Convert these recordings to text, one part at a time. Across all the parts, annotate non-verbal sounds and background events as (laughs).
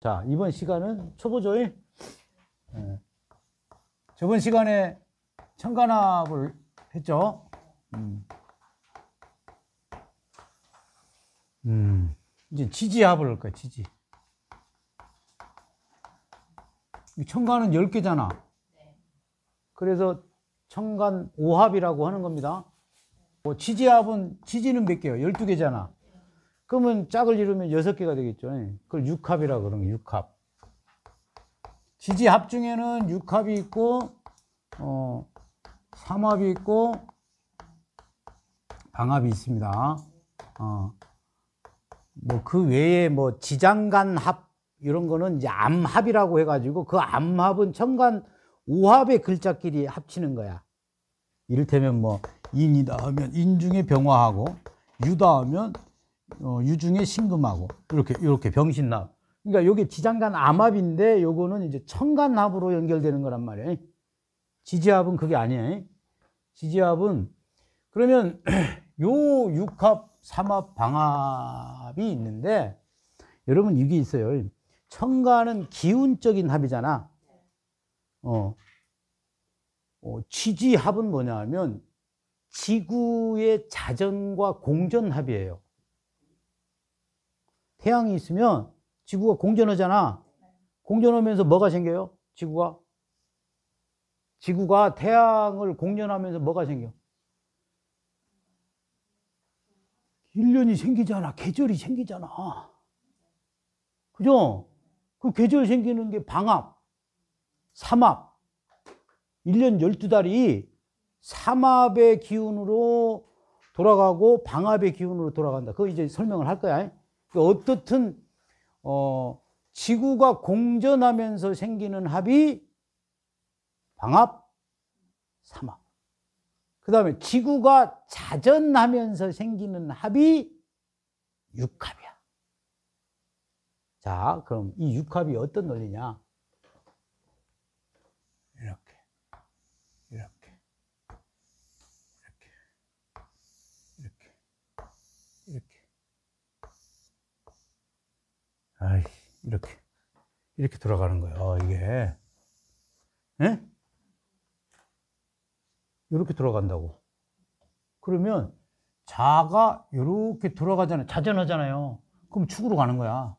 자, 이번 시간은 초보조일. 예. 저번 시간에 청간압을 했죠. 음. 음. 이제 지지압을 할 거야, 지지. 청간은 10개잖아. 그래서 청간5합이라고 하는 겁니다. 뭐 지지합은 지지는 몇 개요? 12개잖아. 그러면 짝을 이루면 6개가 되겠죠. 그걸 6합이라고 그러는 거6합 지지합 중에는 6합이 있고 어 삼합이 있고 방합이 있습니다. 어뭐그 외에 뭐 지장간합 이런 거는 이제 암합이라고 해가지고 그 암합은 천간 오합의 글자끼리 합치는 거야. 이를테면 뭐 인이다 하면 인중에 병화하고 유다 하면 어, 유중에 신금하고 이렇게 이렇게 병신납. 그러니까 이게 지장간 암합인데 요거는 이제 천간합으로 연결되는 거란 말이에 지지합은 그게 아니에 지지합은 그러면 (clears throat) 요 육합, 삼합, 방합이 있는데 여러분 이게 있어요. 청가는 기운적인 합이잖아. 어. 어, 취지합은 뭐냐 하면 지구의 자전과 공전합이에요. 태양이 있으면 지구가 공전하잖아. 공전하면서 뭐가 생겨요? 지구가? 지구가 태양을 공전하면서 뭐가 생겨? 일년이 생기잖아. 계절이 생기잖아. 그죠? 그 계절 생기는 게방압삼압 1년 12달이 삼압의 기운으로 돌아가고 방압의 기운으로 돌아간다. 그거 이제 설명을 할 거야. 그 어떻든, 어, 지구가 공전하면서 생기는 합이 방압삼압그 다음에 지구가 자전하면서 생기는 합이 육합이야. 자, 그럼 이 육합이 어떤 논리냐? 이렇게, 이렇게, 이렇게, 이렇게, 이렇게. 아이, 이렇게, 이렇게 돌아가는 거예요. 아, 이게, 예? 이렇게 돌아간다고. 그러면 자가 이렇게 돌아가잖아요. 자전하잖아요. 그럼 축으로 가는 거야.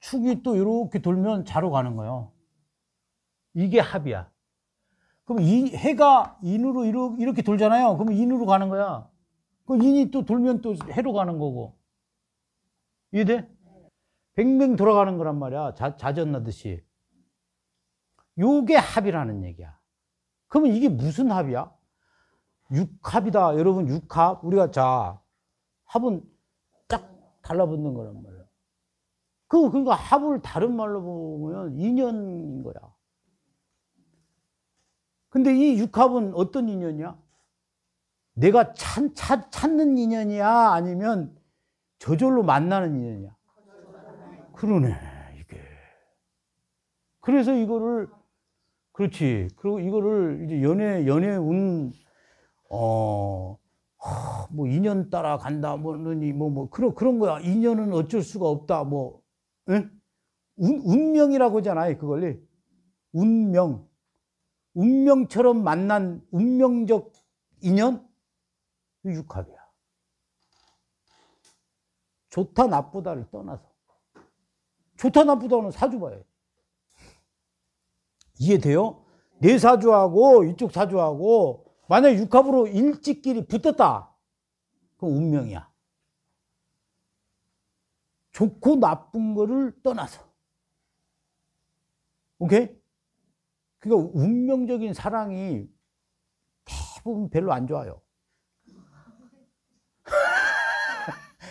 축이 또 이렇게 돌면 자로 가는 거예요. 이게 합이야. 그럼 이 해가 인으로 이렇게, 돌잖아요. 그럼 인으로 가는 거야. 그럼 인이 또 돌면 또 해로 가는 거고. 이해돼? 뱅뱅 돌아가는 거란 말이야. 자, 자전나듯이. 요게 합이라는 얘기야. 그러면 이게 무슨 합이야? 육합이다. 여러분, 육합. 우리가 자, 합은 쫙 달라붙는 거란 말이야. 그, 그러니까 합을 다른 말로 보면 인연인 거야. 근데 이 육합은 어떤 인연이야? 내가 찾, 찾, 찾는 인연이야? 아니면 저절로 만나는 인연이야? 그러네, 이게. 그래서 이거를, 그렇지. 그리고 이거를 이제 연애, 연애 운, 어, 뭐 인연 따라 간다, 뭐 뭐, 뭐, 그런, 그런 거야. 인연은 어쩔 수가 없다, 뭐. 응? 예? 운, 운명이라고 하잖아요. 그걸. 운명. 운명처럼 만난 운명적 인연? 육합이야. 좋다, 나쁘다를 떠나서. 좋다, 나쁘다는 사주봐요. 이해돼요? 내 네 사주하고 이쪽 사주하고 만약 육합으로 일찍끼리 붙었다. 그럼 운명이야. 좋고 나쁜 거를 떠나서. 오케이? 그러니까 운명적인 사랑이 대부분 별로 안 좋아요. (laughs)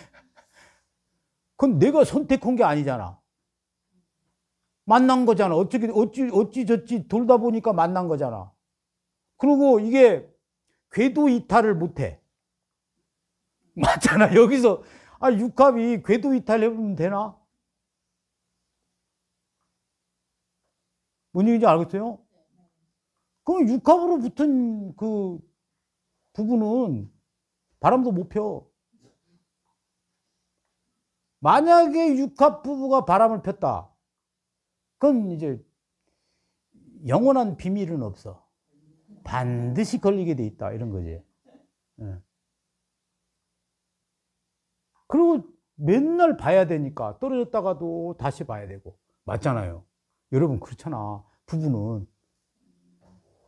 그건 내가 선택한 게 아니잖아. 만난 거잖아. 어떻 어찌, 어찌저찌 돌다 보니까 만난 거잖아. 그리고 이게 궤도 이탈을 못 해. (laughs) 맞잖아. 여기서 아, 육합이 궤도 이탈해보면 되나? 뭔 얘기인지 알겠어요? 그럼 육합으로 붙은 그 부분은 바람도 못 펴. 만약에 육합 부부가 바람을 폈다. 그건 이제 영원한 비밀은 없어. 반드시 걸리게 돼 있다. 이런 거지. 네. 그리고 맨날 봐야 되니까 떨어졌다가도 다시 봐야 되고 맞잖아요. 여러분 그렇잖아. 부부는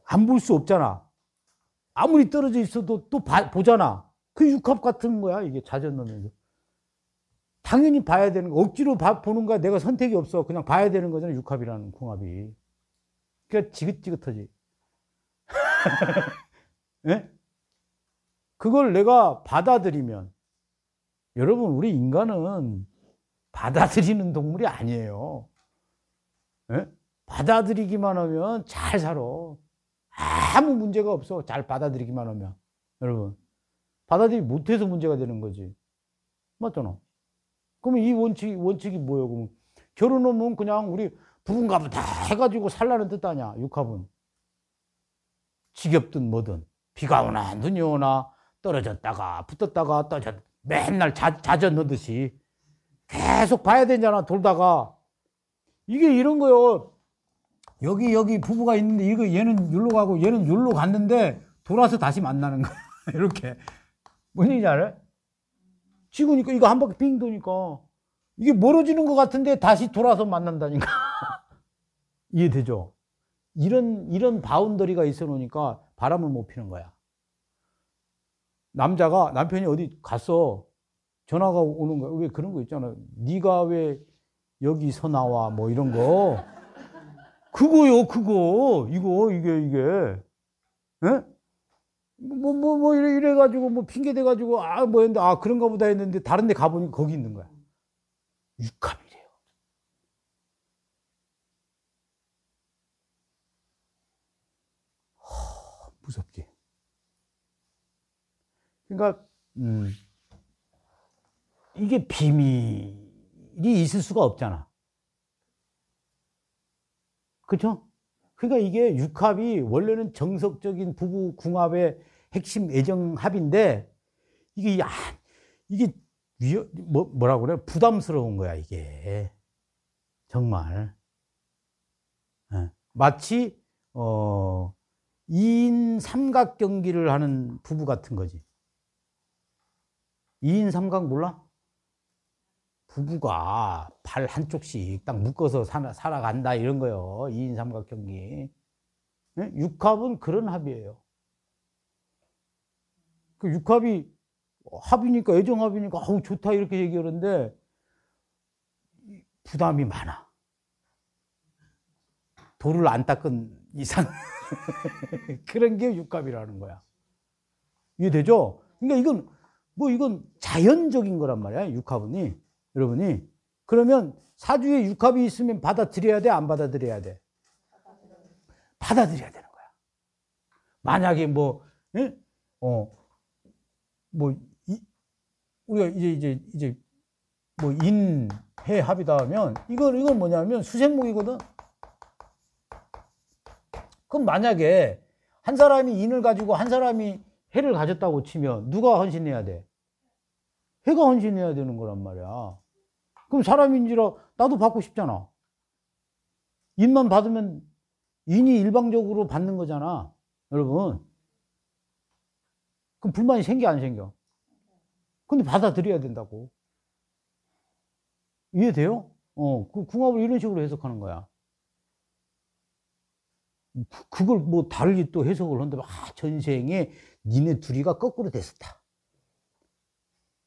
안 볼 수 없잖아. 아무리 떨어져 있어도 또 봐, 보잖아. 그 육합 같은 거야 이게 자전놈이. 당연히 봐야 되는 거. 억지로 봐, 보는 거야. 내가 선택이 없어. 그냥 봐야 되는 거잖아. 육합이라는 궁합이. 그러니까 지긋지긋하지. 네? (laughs) 그걸 내가 받아들이면 여러분, 우리 인간은 받아들이는 동물이 아니에요. 에? 예? 받아들이기만 하면 잘 살아. 아무 문제가 없어. 잘 받아들이기만 하면. 여러분. 받아들이 못해서 문제가 되는 거지. 맞잖아. 그러면 이 원칙, 원칙이 뭐예요? 그럼 결혼하면 그냥 우리 부분가분 다 해가지고 살라는 뜻 아니야. 육합은. 직업든 뭐든. 비가 오나, 눈이 오나, 떨어졌다가, 붙었다가, 떨어졌다 맨날 자, 자전 넣듯이 계속 봐야 되잖아, 돌다가. 이게 이런 거요. 여기, 여기 부부가 있는데, 이거 얘는 여기로 가고, 얘는 여기로 갔는데, 돌아서 다시 만나는 거야. (laughs) 이렇게. 뭔 얘기인지 알아? 지구니까, 이거 한 바퀴 빙 도니까. 이게 멀어지는 것 같은데, 다시 돌아서 만난다니까. (laughs) 이해되죠? 이런, 이런 바운더리가 있어 놓으니까 바람을 못 피는 거야. 남자가 남편이 어디 갔어 전화가 오는 거야 왜 그런 거 있잖아 네가 왜 여기서 나와 뭐 이런 거 그거요 그거 이거 이게 이게 뭐뭐뭐 뭐, 뭐 이래, 이래 가지고 뭐 핑계 대 가지고 아뭐 했는데 아 그런가 보다 했는데 다른 데 가보니 까 거기 있는 거야 육합이래요 허, 무섭게 그러니까 음, 이게 비밀이 있을 수가 없잖아. 그렇죠? 그러니까 이게 육합이 원래는 정석적인 부부 궁합의 핵심 애정합인데 이게 야, 이게 위 뭐, 뭐라고 그래 부담스러운 거야 이게 정말 네. 마치 어 2인 삼각 경기를 하는 부부 같은 거지 2인 3각 몰라? 부부가 발 한쪽씩 딱 묶어서 살아, 간다 이런 거요. 2인 3각 경기. 예? 육합은 그런 합이에요. 그 육합이 합이니까 애정합이니까 아우 좋다 이렇게 얘기하는데 부담이 많아. 돌을 안 닦은 이상 (laughs) 그런 게 육갑이라는 거야. 이해되죠? 그러니까 이건 뭐 이건 자연적인 거란 말이야, 육합은이. 여러분이. 그러면 사주에 육합이 있으면 받아들여야 돼, 안 받아들여야 돼? 받아들여야 되는 거야. 만약에 뭐, 예? 어, 뭐, 이, 우리가 이제, 이제, 이제, 뭐, 인, 해, 합이다 하면, 이걸, 이건 뭐냐면 수생목이거든? 그럼 만약에 한 사람이 인을 가지고 한 사람이 해를 가졌다고 치면 누가 헌신해야 돼? 해가 헌신해야 되는 거란 말이야. 그럼 사람인지라 나도 받고 싶잖아. 인만 받으면 인이 일방적으로 받는 거잖아. 여러분. 그럼 불만이 생겨, 안 생겨? 근데 받아들여야 된다고. 이해돼요? 어, 그 궁합을 이런 식으로 해석하는 거야. 그, 그걸 뭐 다르게 또 해석을 한다면 아 전생에 니네 둘이가 거꾸로 됐었다.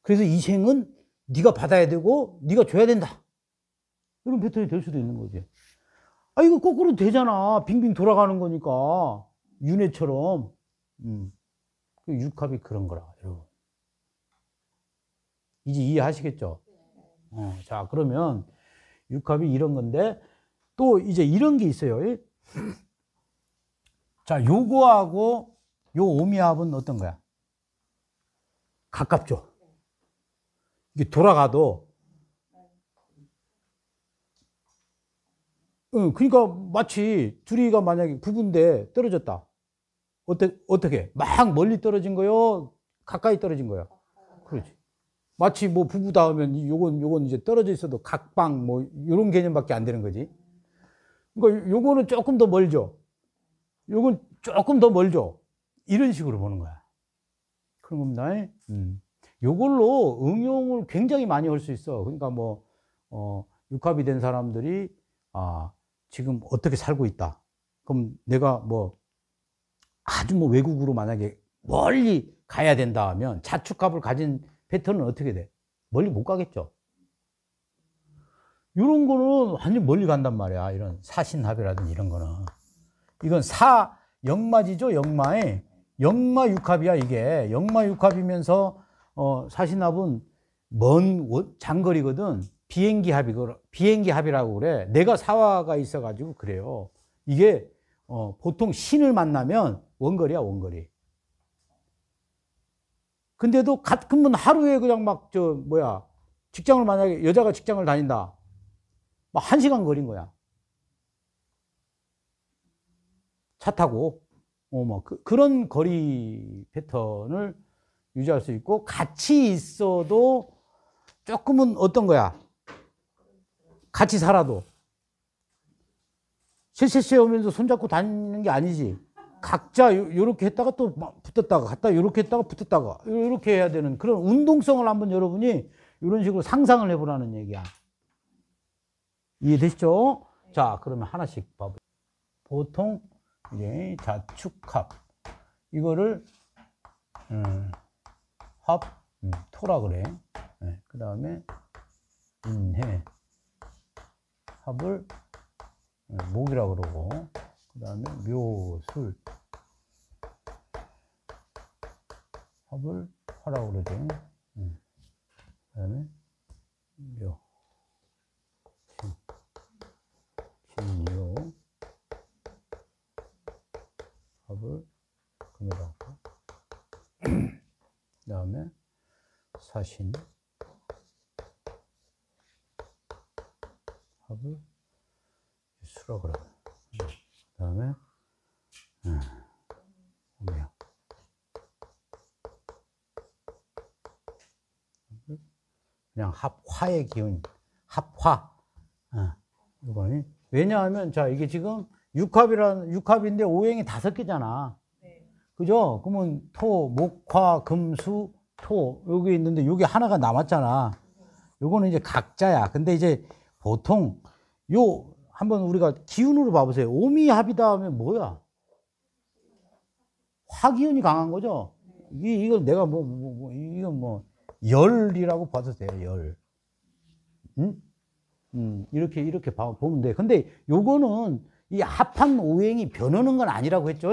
그래서 이 생은 네가 받아야 되고 네가 줘야 된다. 이런 패턴이 될 수도 있는 거지. 아 이거 거꾸로 되잖아. 빙빙 돌아가는 거니까 윤회처럼. 음. 그 육합이 그런 거라 여러분. 이제 이해하시겠죠? 어, 자 그러면 육합이 이런 건데 또 이제 이런 게 있어요. 자, 요거하고 요 오미압은 어떤 거야? 가깝죠? 이게 돌아가도, 응, 그러니까 마치 둘이가 만약에 부부인데 떨어졌다. 어때, 어떻게? 막 멀리 떨어진 거요? 가까이 떨어진 거야? 그렇지. 마치 뭐 부부다 하면 요건, 요건 이제 떨어져 있어도 각방 뭐이런 개념밖에 안 되는 거지. 그러니까 요거는 조금 더 멀죠? 요건 조금 더 멀죠. 이런 식으로 보는 거야. 그런 겁니다. 음. 요걸로 응용을 굉장히 많이 할 수 있어. 그러니까 뭐, 어, 육합이 된 사람들이, 아, 지금 어떻게 살고 있다. 그럼 내가 뭐, 아주 뭐 외국으로 만약에 멀리 가야 된다 하면 자축합을 가진 패턴은 어떻게 돼? 멀리 못 가겠죠. 이런 거는 완전 멀리 간단 말이야. 이런 사신합이라든지 이런 거는. 이건 사 역마지죠. 역마에 역마 육합이야 이게 역마 육합이면서 어, 사신합은 먼 장거리거든. 비행기 합이 비행기 합이라고 그래. 내가 사화가 있어가지고 그래요. 이게 어, 보통 신을 만나면 원거리야 원거리. 근데도 가끔은 하루에 그냥 막 저 뭐야 직장을 만약에 여자가 직장을 다닌다. 막한 시간 거린 거야. 차 타고 어, 뭐 그, 그런 거리 패턴을 유지할 수 있고 같이 있어도 조금은 어떤 거야? 같이 살아도 셋셋이 오면서 손잡고 다니는 게 아니지. 각자 이렇게 했다가 또 붙었다가 갔다 이렇게 했다가 붙었다가 이렇게 해야 되는 그런 운동성을 한번 여러분이 이런 식으로 상상을 해보라는 얘기야. 이해되시죠? 자, 그러면 하나씩 봐보세요. 보통 이제 예, 자축합 이거를 음, 합 음, 토라 그래. 네, 예, 그 다음에 인해 합을 예, 목이라 그러고 그 다음에 묘술 합을 화라 그러죠. 음. 그 다음에 묘 합을 금메달하고 그 다음에 사신 합을 수라 그러 다음에 오메요 그냥 합화의 기운 합화 예, 이거는 왜냐하면 자 이게 지금 육합이란 육합인데 오행이 다섯 개잖아. 네. 그죠? 그러면 토, 목화, 금수, 토 여기 있는데 여기 하나가 남았잖아. 요거는 이제 각자야. 근데 이제 보통 요 한번 우리가 기운으로 봐보세요. 오미합이다 하면 뭐야? 화기운이 강한 거죠. 이 이걸 내가 뭐, 뭐, 뭐, 뭐 이건 뭐 열이라고 봐도 돼요. 열. 응? 음, 이렇게 이렇게 봐 보면 돼. 근데 요거는 이 합한 오행이 변하는 건 아니라고 했죠.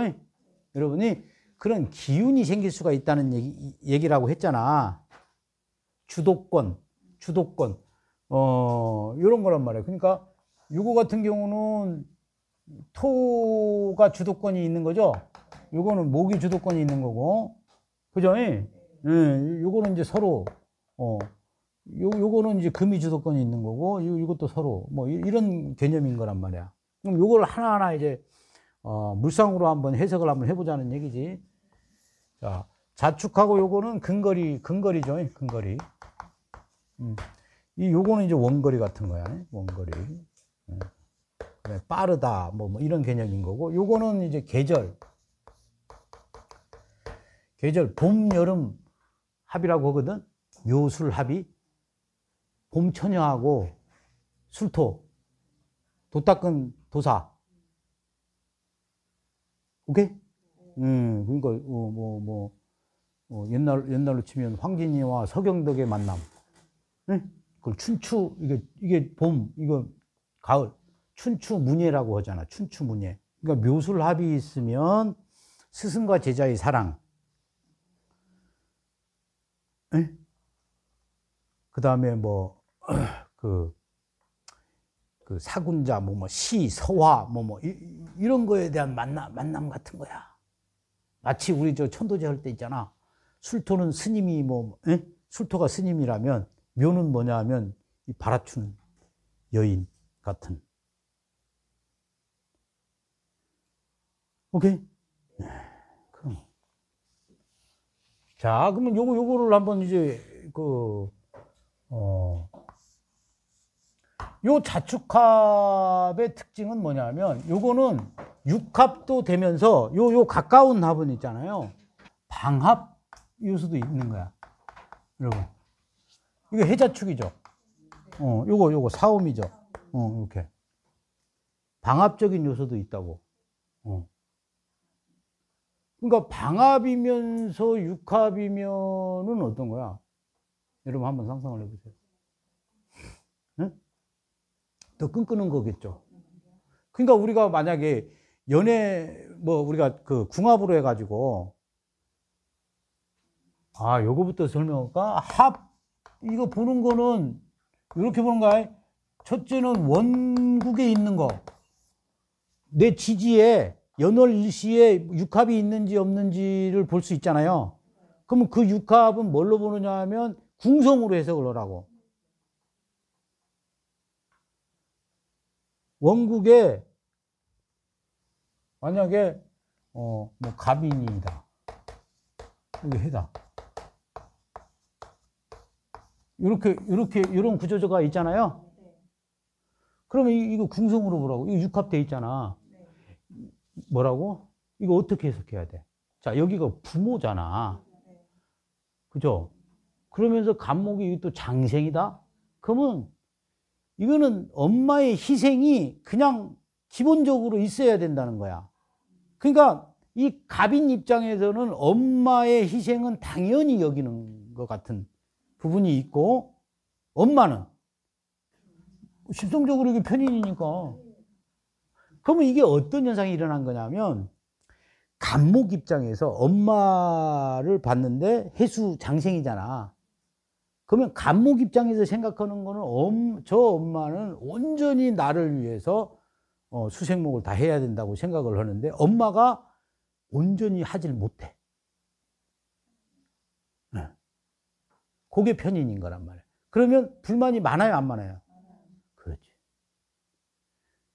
여러분이 그런 기운이 생길 수가 있다는 얘기, 얘기라고 했잖아. 주도권, 주도권, 어, 요런 거란 말이에요. 그러니까 요거 같은 경우는 토가 주도권이 있는 거죠. 요거는 목이 주도권이 있는 거고. 그죠? 예, 예 요거는 이제 서로, 어, 요, 요거는 이제 금이 주도권이 있는 거고, 요, 이것도 서로, 뭐, 이런 개념인 거란 말이야. 그럼 요걸 하나하나 이제 어, 물상으로 한번 해석을 한번 해보자는 얘기지. 자, 자축하고 요거는 근거리, 근거리죠. 근거리. 음. 이 요거는 이제 원거리 같은 거야. 원거리. 음. 빠르다. 뭐, 뭐, 이런 개념인 거고. 요거는 이제 계절. 계절. 봄, 여름 합이라고 하거든. 묘술 합이. 봄 처녀하고 술토. 도닦은 도사. 오케이? 음, 그러니까, 어, 뭐, 뭐, 어, 옛날, 옛날로 치면 황진이와 서경덕의 만남. 응? 그걸 춘추, 이게, 이게 봄, 이거 가을. 춘추 문예라고 하잖아. 춘추 문예. 그러니까 묘술 합이 있으면 스승과 제자의 사랑. 응? 그 다음에 뭐, (clears throat) 그, 그 사군자 뭐 뭐 시, 서화 뭐 뭐 이런 거에 대한 만남 만남 같은 거야. 마치 우리 저 천도제 할 때 있잖아. 술토는 스님이 뭐 에? 술토가 스님이라면 묘는 뭐냐 하면 이 바라춘 여인 같은. 오케이? 네, 그럼. 자, 그러면 요거 요거를 한번 이제 그 어. 요 자축합의 특징은 뭐냐면 요거는 육합도 되면서 요 요 가까운 합은 있잖아요. 방합 요소도 있는 거야. 여러분. 이게 해자축이죠. 어, 요거 요거 사음이죠. 어, 이렇게. 방합적인 요소도 있다고. 어. 그러니까 방합이면서 육합이면은 어떤 거야? 여러분 한번 상상을 해 보세요. 더 끈끈한 거겠죠. 그러니까 우리가 만약에 연애 뭐 우리가 그 궁합으로 해가지고 아 요거부터 설명할까? 합 이거 보는 거는 이렇게 보는 거야. 첫째는 원국에 있는 거. 내 지지에 연월 일시에 육합이 있는지 없는지를 볼 수 있잖아요. 그러면 그 육합은 뭘로 보느냐 하면 궁성으로 해석을 하라고. 원국에 만약에 어, 뭐 갑인이다. 이게 해다. 이렇게 이렇게 이런 구조조가 있잖아요. 그러면 이, 거 궁성으로 보라고. 이거 육합돼 있잖아. 뭐라고? 이거 어떻게 해석해야 돼? 자, 여기가 부모잖아. 그죠? 그러면서 간목이 또 장생이다? 그러면 이거는 엄마의 희생이 그냥 기본적으로 있어야 된다는 거야. 그러니까 이 갑인 입장에서는 엄마의 희생은 당연히 여기는 것 같은 부분이 있고 엄마는 실성적으로 이게 편인이니까 그러면 이게 어떤 현상이 일어난 거냐면 감목 입장에서 엄마를 봤는데 해수 장생이잖아. 그러면 감목 입장에서 생각하는 거는 엄, 저 엄마는 온전히 나를 위해서 어, 수생목을 다 해야 된다고 생각을 하는데 엄마가 온전히 하질 못해. 네. 그게 편인인 거란 말이에요. 그러면 불만이 많아요, 안 많아요? 그렇지.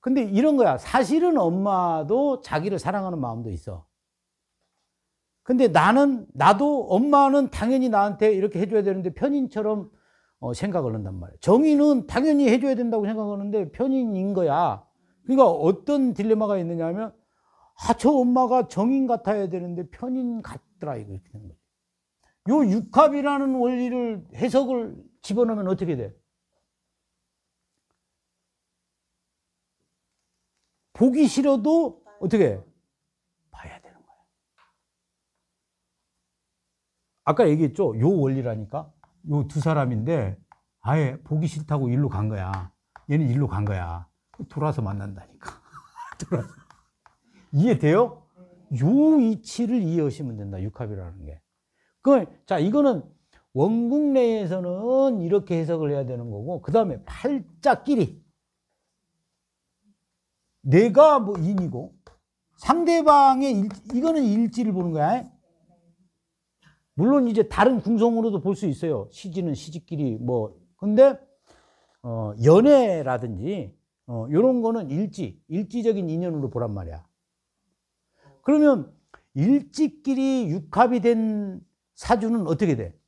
근데 이런 거야. 사실은 엄마도 자기를 사랑하는 마음도 있어. 근데 나는, 나도 엄마는 당연히 나한테 이렇게 해줘야 되는데 편인처럼 어, 생각을 한단 말이에요. 정의는 당연히 해줘야 된다고 생각하는데 편인인 거야. 그러니까 어떤 딜레마가 있느냐 면 아, 저 엄마가 정인 같아야 되는데 편인 같더라, 이거 이렇게 된 거죠. 요 육합이라는 원리를 해석을 집어넣으면 어떻게 돼? 보기 싫어도 어떻게? 아까 얘기했죠? 요 원리라니까? 요 두 사람인데 아예 보기 싫다고 일로 간 거야. 얘는 일로 간 거야. 돌아서 만난다니까. (laughs) 돌아서. 이해돼요? 요위치를 이해하시면 된다. 육합이라는 게. 그, 자, 이거는 원국 내에서는 이렇게 해석을 해야 되는 거고, 그 다음에 팔자끼리. 내가 뭐 인이고, 상대방의 일, 이거는 일지를 보는 거야. 물론 이제 다른 궁성으로도 볼 수 있어요. 시지는 시지끼리 뭐 근데 어, 연애라든지 어, 이런 거는 일지 일지적인 인연으로 보란 말이야. 그러면 일지끼리 육합이 된 사주는 어떻게 돼?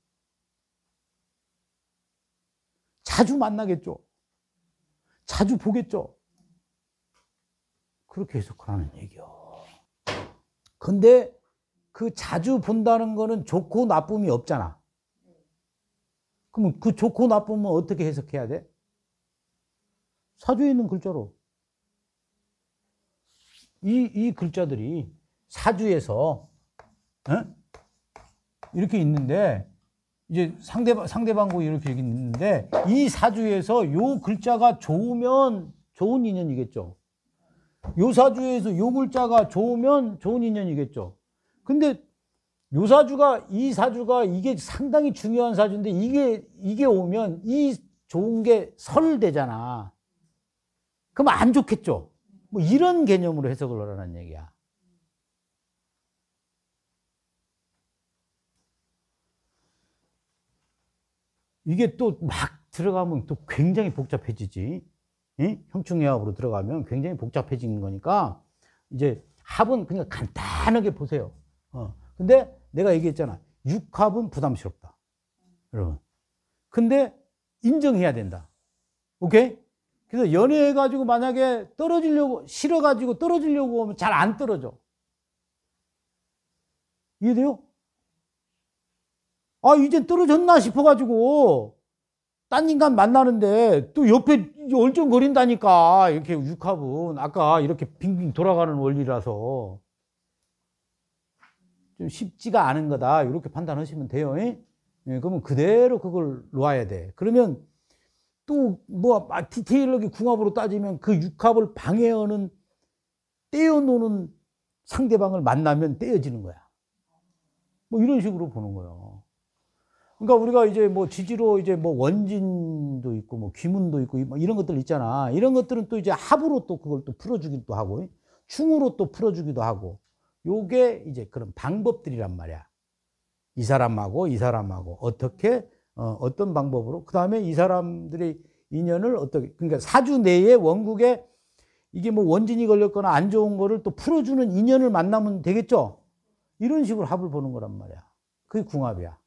자주 만나겠죠. 자주 보겠죠. 그렇게 해석하라는 얘기야. 근데 그 자주 본다는 거는 좋고 나쁨이 없잖아. 그럼 그 좋고 나쁨은 어떻게 해석해야 돼? 사주에 있는 글자로. 이, 이 글자들이 사주에서, 에? 어? 이렇게 있는데, 이제 상대방, 상대방고 이렇게 있는데, 이 사주에서 요 글자가 좋으면 좋은 인연이겠죠. 요 사주에서 요 글자가 좋으면 좋은 인연이겠죠. 근데 요 사주가 이 사주가 이게 상당히 중요한 사주인데 이게 이게 오면 이 좋은 게 설 되잖아. 그럼 안 좋겠죠. 뭐 이런 개념으로 해석을 하라는 얘기야. 이게 또 막 들어가면 또 굉장히 복잡해지지. 예? 형충해합으로 들어가면 굉장히 복잡해지는 거니까 이제 합은 그냥 간단하게 보세요. 어. 근데 내가 얘기했잖아. 육합은 부담스럽다. 여러분. 근데 인정해야 된다. 오케이? 그래서 연애해가지고 만약에 떨어지려고, 싫어가지고 떨어지려고 하면 잘 안 떨어져. 이해돼요? 아, 이제 떨어졌나 싶어가지고, 딴 인간 만나는데 또 옆에 얼쩡거린다니까. 이렇게 육합은. 아까 이렇게 빙빙 돌아가는 원리라서. 좀 쉽지가 않은 거다. 이렇게 판단하시면 돼요. 예, 예 그러면 그대로 그걸 놓아야 돼. 그러면 또뭐 아, 디테일하게 궁합으로 따지면 그 육합을 방해하는 떼어놓는 상대방을 만나면 떼어지는 거야. 뭐 이런 식으로 보는 거예요. 그러니까 우리가 이제 뭐 지지로 이제 뭐 원진도 있고 뭐 귀문도 있고 뭐 이런 것들 있잖아. 이런 것들은 또 이제 합으로 또 그걸 또 풀어주기도 하고 예? 충으로 또 풀어주기도 하고 요게 이제 그런 방법들이란 말이야. 이 사람하고 이 사람하고 어떻게 어, 어떤 방법으로 그 다음에 이 사람들의 인연을 어떻게 그러니까 사주 내에 원국에 이게 뭐 원진이 걸렸거나 안 좋은 거를 또 풀어주는 인연을 만나면 되겠죠. 이런 식으로 합을 보는 거란 말이야. 그게 궁합이야.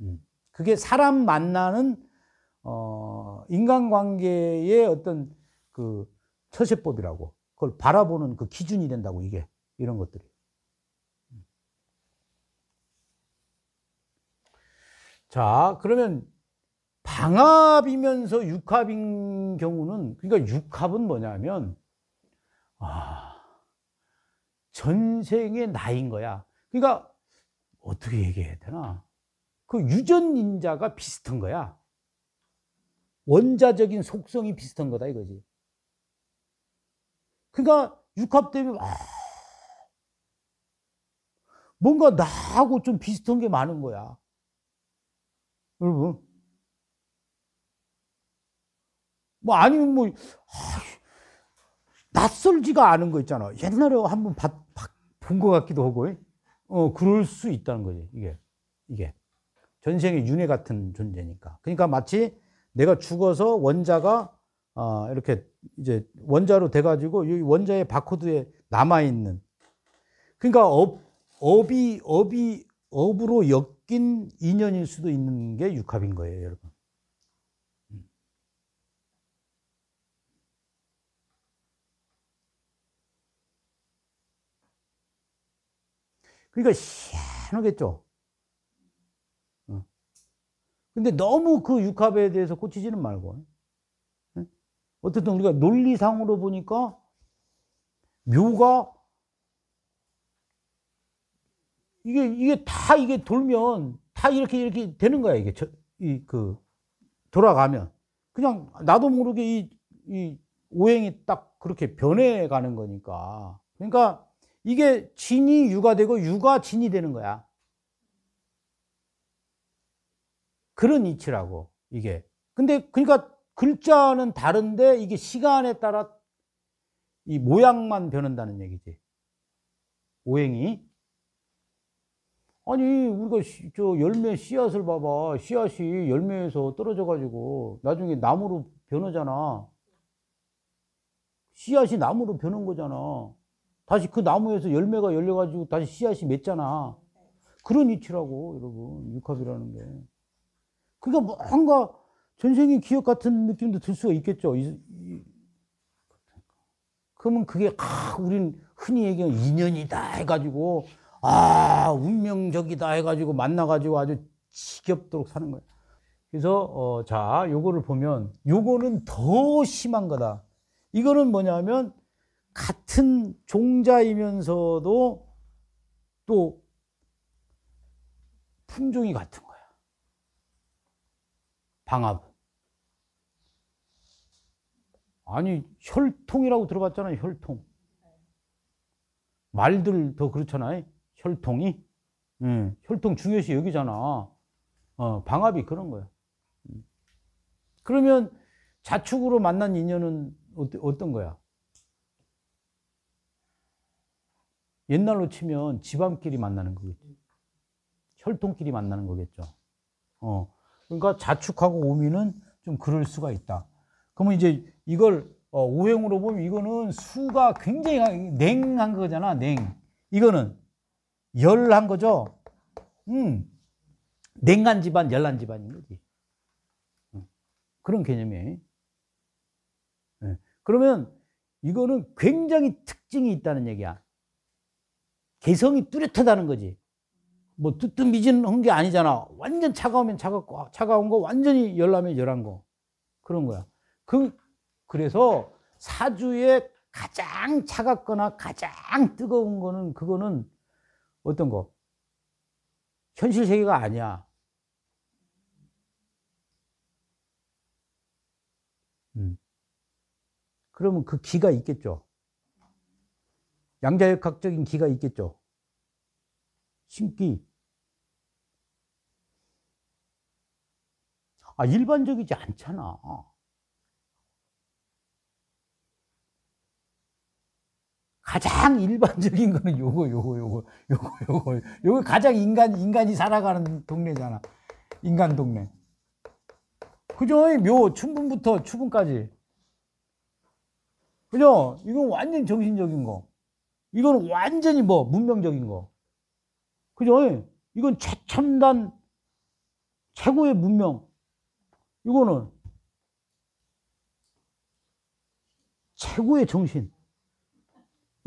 음. 그게 사람 만나는 어, 인간관계의 어떤 그 처세법이라고 그걸 바라보는 그 기준이 된다고 이게 이런 것들이. 자, 그러면 방합이면서 육합인 경우는 그러니까 육합은 뭐냐면 아, 전생의 나인 거야. 그러니까 어떻게 얘기해야 되나? 그 유전인자가 비슷한 거야. 원자적인 속성이 비슷한 거다 이거지. 그러니까 육합 때문 아, 뭔가 나하고 좀 비슷한 게 많은 거야. 여러분. 뭐 아니면 뭐 아, 낯설지가 않은 거 있잖아. 옛날에 한 번 본 것 같기도 하고, 어 그럴 수 있다는 거지. 이게 이게 전생의 윤회 같은 존재니까. 그러니까 마치 내가 죽어서 원자가 어, 이렇게 이제 원자로 돼가지고 이 원자의 바코드에 남아 있는. 그러니까 업 업이 업이 업으로 역 엮인 인연일 수도 있는 게 육합인 거예요, 여러분. 음. 그러니까 희한하겠죠. 어. 근데 너무 그 육합에 대해서 꽂히지는 말고. 예? 어쨌든 우리가 논리상으로 보니까 묘가 이게 이게 다 이게 돌면 다 이렇게 이렇게 되는 거야 이게 이그 돌아가면 그냥 나도 모르게 이, 이 오행이 딱 그렇게 변해가는 거니까 그러니까 이게 진이 유가 되고 유가 진이 되는 거야 그런 이치라고 이게 근데 그러니까 글자는 다른데 이게 시간에 따라 이 모양만 변한다는 얘기지 오행이 아니 우리가 씨, 저 열매 씨앗을 봐봐 씨앗이 열매에서 떨어져 가지고 나중에 나무로 변하잖아 씨앗이 나무로 변한 거잖아 다시 그 나무에서 열매가 열려 가지고 다시 씨앗이 맺잖아 그런 이치라고 여러분 육합이라는 게 그러니까 뭔가 전생의 기억 같은 느낌도 들 수가 있겠죠 이, 이, 그러면 그게 아, 우린 흔히 얘기하는 인연이다 해가지고 아, 운명적이다 해가지고 만나가지고 아주 지겹도록 사는 거예요. 그래서, 어, 자, 요거를 보면, 요거는 더 심한 거다. 이거는 뭐냐면, 같은 종자이면서도 또 품종이 같은 거야. 방합. 아니, 혈통이라고 들어봤잖아요, 혈통. 말들 더 그렇잖아요. 혈통이 음, 혈통 중요시 여기잖아. 어, 방합이 그런 거야. 음. 그러면 자축으로 만난 인연은 어떤 거야? 옛날로 치면 집안끼리 만나는 거겠지. 혈통끼리 만나는 거겠죠. 어. 그러니까 자축하고 오미는 좀 그럴 수가 있다. 그러면 이제 이걸 어, 오행으로 보면 이거는 수가 굉장히 냉한 거잖아, 냉. 이거는 열난 거죠. 음. 냉간 집안, 열난 집안인 거지. 음. 그런 개념이에요. 네. 그러면 이거는 굉장히 특징이 있다는 얘기야. 개성이 뚜렷하다는 거지. 뭐 뜨뜻미진한 게 아니잖아. 완전 차가우면 차갑고 아, 차가운 거 완전히 열나면 열한 거 그런 거야. 그 그래서 사주에 가장 차갑거나 가장 뜨거운 거는 그거는 어떤 거? 현실 세계가 아니야. 음. 그러면 그 기가 있겠죠. 양자역학적인 기가 있겠죠. 신기. 아, 일반적이지 않잖아. 가장 일반적인 거는 요거, 요거, 요거, 요거, 요거. 요거 가장 인간, 인간이 살아가는 동네잖아. 인간 동네. 그죠? 묘, 춘분부터 추분까지. 그죠? 이건 완전 정신적인 거. 이건 완전히 뭐, 문명적인 거. 그죠? 이건 최첨단, 최고의 문명. 이거는 최고의 정신.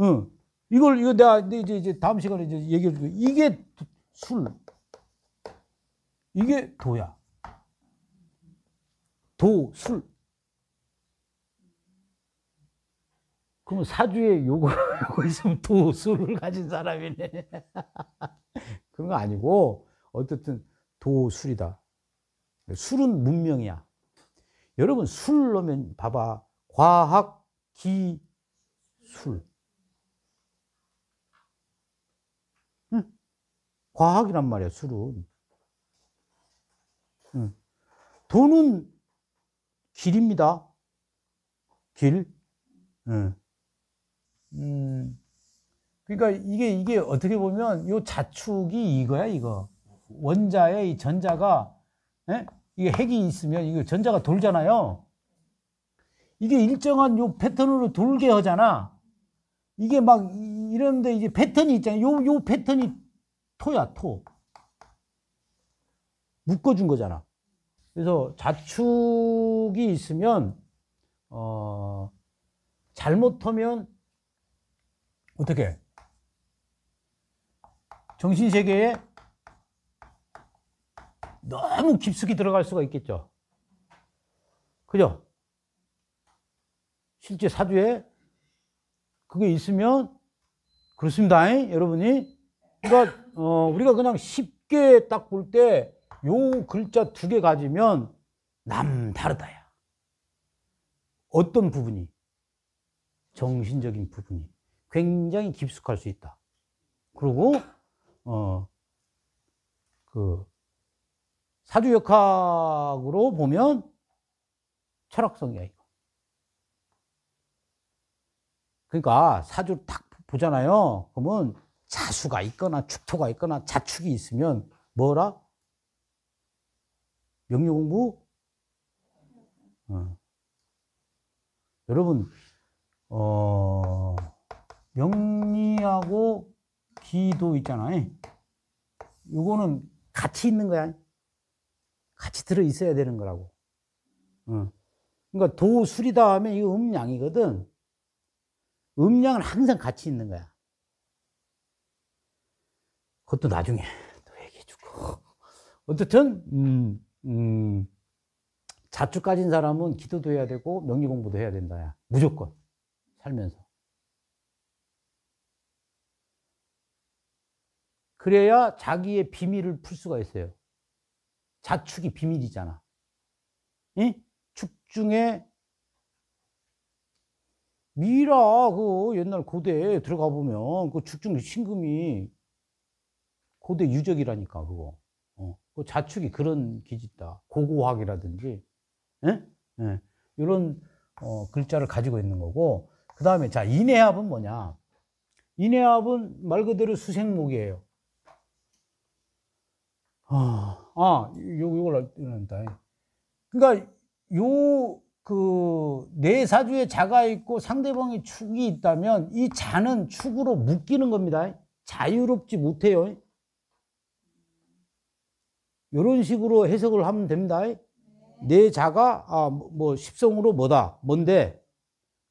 어. 이걸 이거 내가 이제, 이제 다음 시간에 이제 얘기해 줄게. 이게 술. 이게 도야. 도, 술. 그럼 사주에 요거, (laughs) 요거 있으면 도, 술을 가진 사람이네. (laughs) 그런 거 아니고, 어쨌든 도, 술이다. 술은 문명이야. 여러분, 술로면 봐봐. 과학, 기, 술. 과학이란 말이야, 술은. 돈은 길입니다. 길. 응. 음. 그러니까 이게 이게 어떻게 보면 요 자축이 이거야 이거 원자의 전자가 에? 예? 이게 핵이 있으면 이거 전자가 돌잖아요. 이게 일정한 요 패턴으로 돌게 하잖아. 이게 막 이런데 이제 패턴이 있잖아요. 요요 패턴이 토야, 토. 묶어준 거잖아. 그래서 자축이 있으면, 어, 잘못하면, 어떻게? 정신세계에 너무 깊숙이 들어갈 수가 있겠죠. 그죠? 실제 사주에 그게 있으면 그렇습니다. 여러분이 그러니까 어, 우리가 그냥 쉽게 딱 볼 때 요 글자 두 개 가지면 남다르다야. 어떤 부분이? 정신적인 부분이 굉장히 깊숙할 수 있다. 그리고, 어, 그, 사주역학으로 보면 철학성이야, 이거. 그러니까 사주 딱 보잖아요. 그러면 자수가 있거나 축토가 있거나 자축이 있으면 뭐라? 명료 공부? 어. 여러분, 어, 명리하고 기도 있잖아요. 요거는 같이 있는 거야. 같이 들어 있어야 되는 거라고. 어. 그러니까 도, 술이다 하면 이 음양이거든. 음양은 항상 같이 있는 거야. 그것도 나중에 또 얘기해주고. 어쨌든, 음, 음, 자축 가진 사람은 기도도 해야 되고, 명리 공부도 해야 된다. 야. 무조건. 살면서. 그래야 자기의 비밀을 풀 수가 있어요. 자축이 비밀이잖아. 이? 축 중에 미라 그 옛날 고대에 들어가 보면 그 축중 신금이 고대 유적이라니까 그거. 어. 그 자축이 그런 기지다. 고고학이라든지 예? 이런 예. 어, 글자를 가지고 있는 거고 그 다음에 자 인해합은 뭐냐? 인해합은 말 그대로 수생목이에요. 아, 아 요, 요걸 알다. 그니까요그 내사주에 네 자가 있고 상대방의 축이 있다면 이 자는 축으로 묶이는 겁니다. 자유롭지 못해요. 이런 식으로 해석을 하면 됩니다. 내 자가 아, 뭐 십성으로 뭐다 뭔데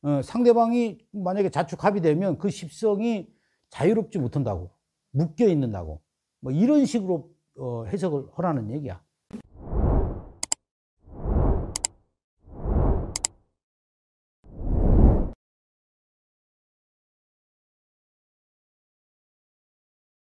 어, 상대방이 만약에 자축합이 되면 그 십성이 자유롭지 못한다고 묶여 있는다고 뭐 이런 식으로 어, 해석을 하라는 얘기야.